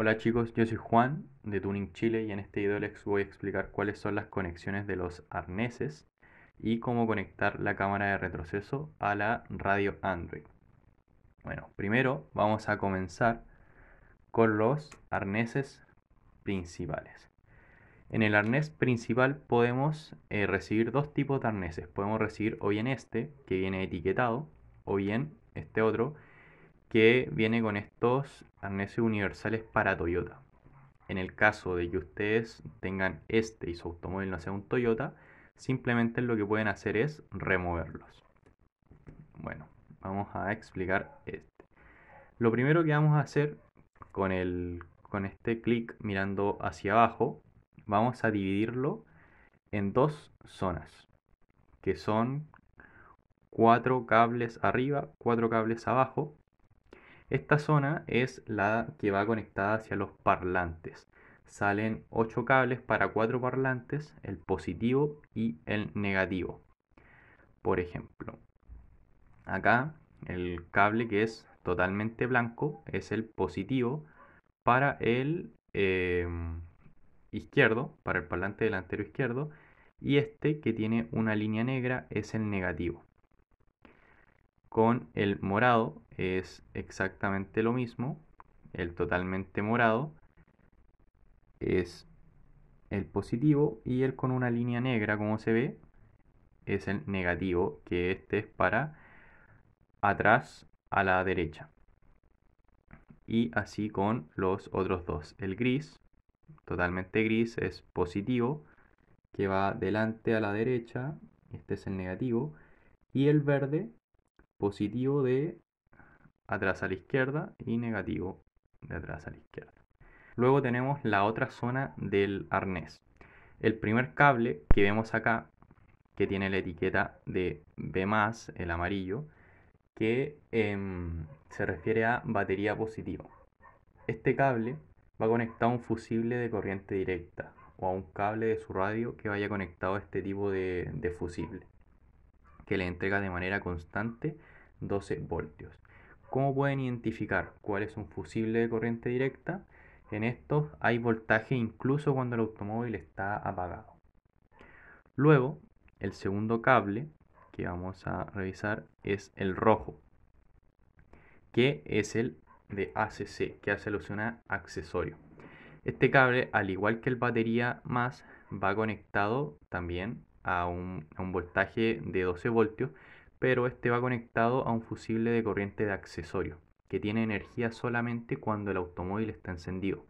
Hola chicos, yo soy Juan de Tuning Chile y en este video les voy a explicar cuáles son las conexiones de los arneses y cómo conectar la cámara de retroceso a la radio Android. Bueno, primero vamos a comenzar con los arneses principales. En el arnés principal podemos eh, recibir dos tipos de arneses. Podemos recibir o bien este, que viene etiquetado, o bien este otro, que viene con estos arneses universales para Toyota. En el caso de que ustedes tengan este y su automóvil no sea un Toyota, simplemente lo que pueden hacer es removerlos. Bueno, vamos a explicar este. Lo primero que vamos a hacer con, el, con este clic mirando hacia abajo, vamos a dividirlo en dos zonas, que son cuatro cables arriba, cuatro cables abajo, esta zona es la que va conectada hacia los parlantes. Salen 8 cables para 4 parlantes, el positivo y el negativo. Por ejemplo, acá el cable que es totalmente blanco es el positivo para el em, izquierdo, para el parlante delantero izquierdo, y este que tiene una línea negra es el negativo con el morado es exactamente lo mismo. El totalmente morado es el positivo y el con una línea negra, como se ve, es el negativo, que este es para atrás a la derecha. Y así con los otros dos. El gris, totalmente gris, es positivo, que va delante a la derecha, este es el negativo. Y el verde, positivo de atrás a la izquierda y negativo de atrás a la izquierda. Luego tenemos la otra zona del arnés. El primer cable que vemos acá, que tiene la etiqueta de B, el amarillo, que em, se refiere a batería positiva. Este cable va conectado a un fusible de corriente directa o a un cable de su radio que vaya conectado a este tipo de fusible que le entrega de manera constante 12 voltios. ¿Cómo pueden identificar cuál es un fusible de corriente directa? En estos hay voltaje incluso cuando el automóvil está apagado. Luego, el segundo cable que vamos a revisar es el rojo, que es el de ACC, que hace alusión a accesorio. Este cable, al igual que el batería más, va conectado también a un, voltaje de 12 voltios, pero este va conectado a un fusible de corriente de accesorio, que tiene energía solamente cuando el automóvil está encendido.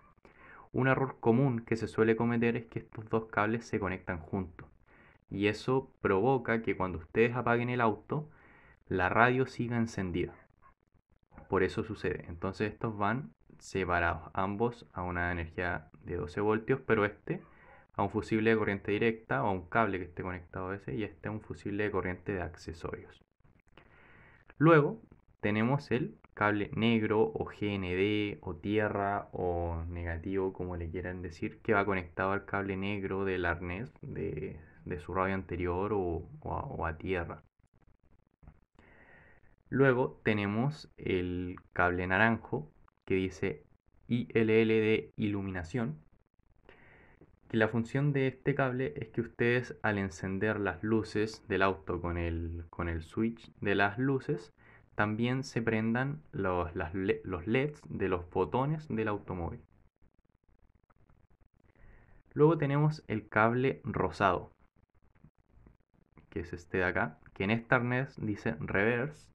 Un error común que se suele cometer es que estos dos cables se conectan juntos, y eso provoca que cuando ustedes apaguen el auto, la radio siga encendida. Por eso sucede. Entonces estos van separados, ambos a una energía de 12 voltios, pero este a un fusible de corriente directa o a un cable que esté conectado a ese y este es un fusible de corriente de accesorios. Luego tenemos el cable negro o GND o tierra o negativo como le quieran decir que va conectado al cable negro del arnés de, su radio anterior o a tierra. Luego tenemos el cable naranjo que dice ILL de iluminación que la función de este cable es que ustedes al encender las luces del auto con el, con el switch de las luces, también se prendan los, los LEDs de los botones del automóvil. Luego tenemos el cable rosado, que es este de acá, que en este arnés dice reverse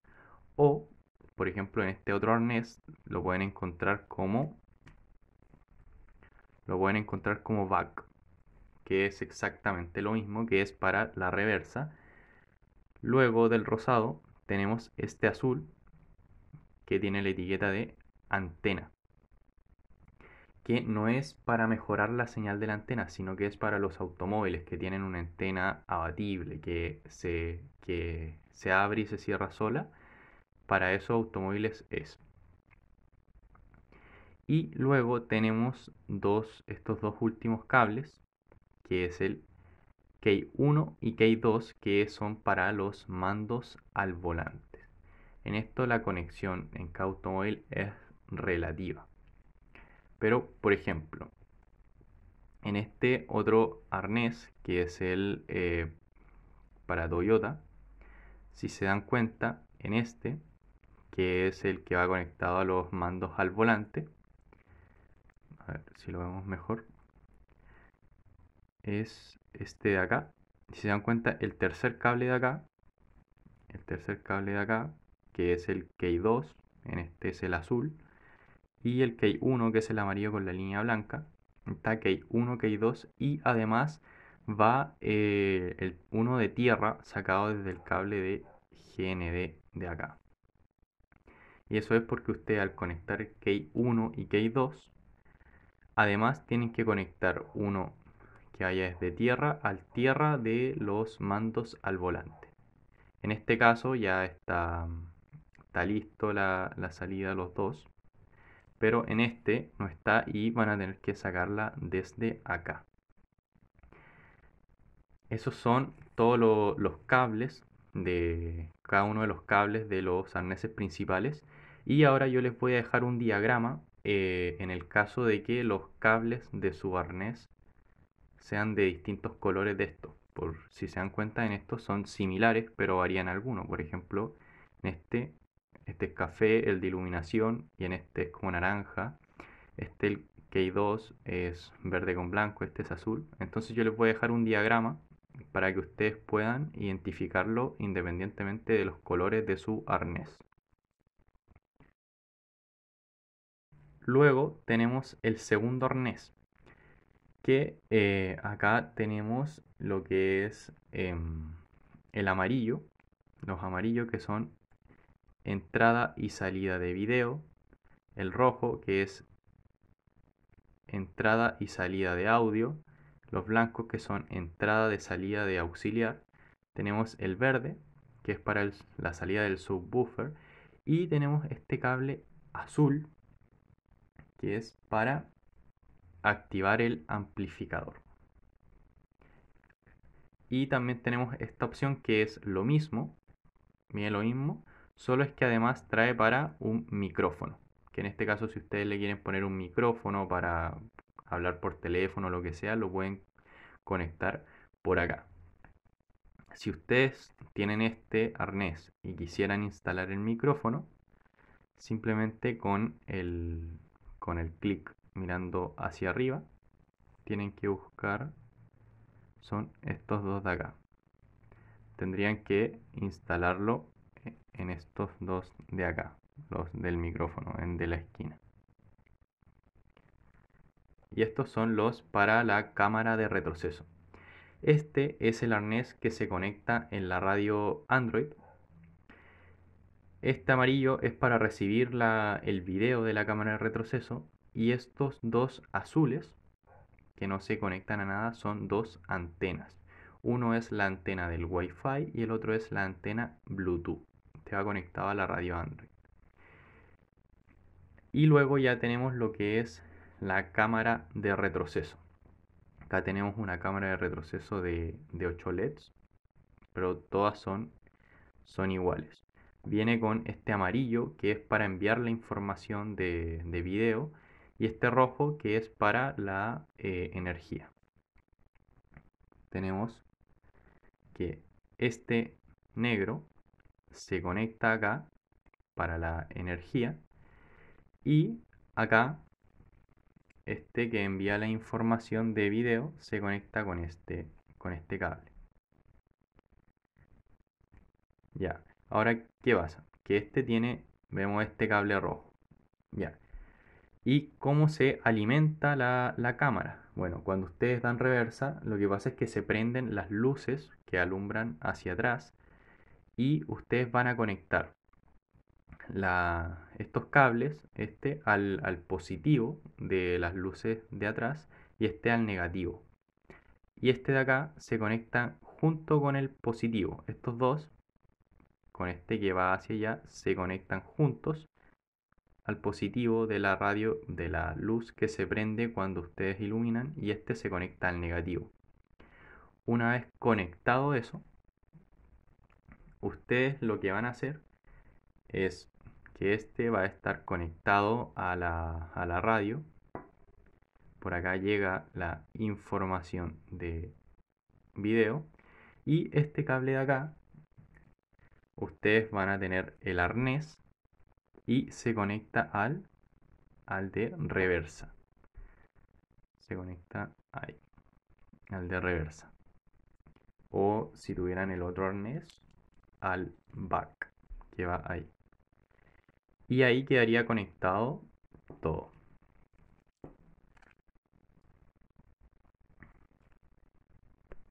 o, por ejemplo, en este otro arnés lo pueden encontrar como lo pueden encontrar como back, que es exactamente lo mismo que es para la reversa. Luego del rosado tenemos este azul que tiene la etiqueta de antena, que no es para mejorar la señal de la antena, sino que es para los automóviles que tienen una antena abatible que se, que se abre y se cierra sola. Para esos automóviles es. Y luego tenemos estos dos últimos cables, que es el K1 y K2, que son para los mandos al volante. En esto la conexión en K-Automóvil es relativa. Pero, por ejemplo, en este otro arnés, que es el eh, para Toyota, si se dan cuenta, en este, que es el que va conectado a los mandos al volante, a ver si lo vemos mejor, es este de acá. Si se dan cuenta, el tercer cable de acá, el tercer cable de acá, que es el K2, en este es el azul, y el K1, que es el amarillo con la línea blanca, está K1, K2, y además va eh, el 1 de tierra sacado desde el cable de GND de acá. Y eso es porque usted al conectar K1 y K2 Además tienen que conectar uno que haya desde tierra al tierra de los mandos al volante. En este caso ya está, listo la, salida de los dos, pero en este no está y van a tener que sacarla desde acá. Esos son todos los cables de cada uno de los cables de los arneses principales. Y ahora yo les voy a dejar un diagrama eh, en el caso de que los cables de su arnés sean de distintos colores de estos. Por si se dan cuenta, en estos son similares, pero varían algunos. Por ejemplo, en este, este es café, el de iluminación, y en este es como naranja. Este, el K2, es verde con blanco, este es azul. Entonces yo les voy a dejar un diagrama para que ustedes puedan identificarlo independientemente de los colores de su arnés. Luego tenemos el segundo arnés, que eh, acá tenemos lo que es em, el amarillo, los amarillos que son entrada y salida de video, el rojo que es entrada y salida de audio, los blancos que son entrada de salida de auxiliar, tenemos el verde que es para la salida del subwoofer y tenemos este cable azul que es para activar el amplificador. Y también tenemos esta opción que es lo mismo, miren lo mismo, solo es que además trae para un micrófono. Que en este caso si ustedes le quieren poner un micrófono para hablar por teléfono o lo que sea, lo pueden conectar por acá. Si ustedes tienen este arnés y quisieran instalar el micrófono, simplemente con el, con el clic mirando hacia arriba, tienen que buscar son estos dos de acá. Tendrían que instalarlo en estos dos de acá, los del micrófono, en de la esquina. Y estos son los para la cámara de retroceso. Este es el arnés que se conecta en la radio Android este amarillo es para recibir el video de la cámara de retroceso y estos dos azules que no se conectan a nada son dos antenas. Uno es la antena del Wi-Fi y el otro es la antena Bluetooth. Te va conectado a la radio Android. Y luego ya tenemos lo que es la cámara de retroceso. Acá tenemos una cámara de retroceso de, de 8 LEDs, pero todas son, son iguales viene con este amarillo que es para enviar la información de, de video y este rojo que es para la eh, energía. Tenemos que este negro se conecta acá para la energía y acá este que envía la información de video se conecta con este con este cable. Ya. Ahora, ¿qué pasa? Que este tiene, vemos este cable rojo. Ya. ¿Y cómo se alimenta la, cámara? Bueno, cuando ustedes dan reversa, lo que pasa es que se prenden las luces que alumbran hacia atrás y ustedes van a conectar estos cables, este al, al, positivo de las luces de atrás y este al negativo. Y este de acá se conecta junto con el positivo. Estos dos con este que va hacia allá se conectan juntos al positivo de la radio de la luz que se prende cuando ustedes iluminan y este se conecta al negativo. Una vez conectado eso, ustedes lo que van a hacer es que este va a estar conectado a la, a la radio. Por acá llega la información de video y este cable de acá ustedes van a tener el arnés y se conecta al, al de reversa. Se conecta ahí, al de reversa. O si tuvieran el otro arnés, al back, que va ahí. Y ahí quedaría conectado todo.